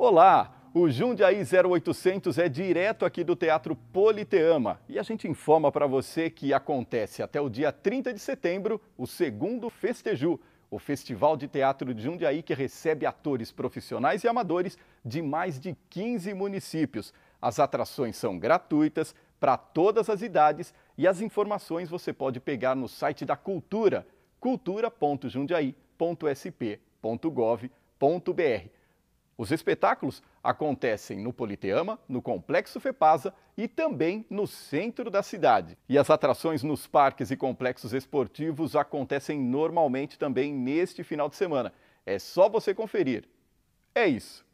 Olá! O Jundiaí 0800 é direto aqui do Teatro Politeama e a gente informa para você que acontece até o dia 30 de setembro o segundo Festeju, o Festival de Teatro de Jundiaí que recebe atores profissionais e amadores de mais de 15 municípios. As atrações são gratuitas para todas as idades e as informações você pode pegar no site da Cultura, cultura.jundiaí.sp.gov.br. Os espetáculos acontecem no Politeama, no Complexo Fepasa e também no centro da cidade. E as atrações nos parques e complexos esportivos acontecem normalmente também neste final de semana. É só você conferir. É isso.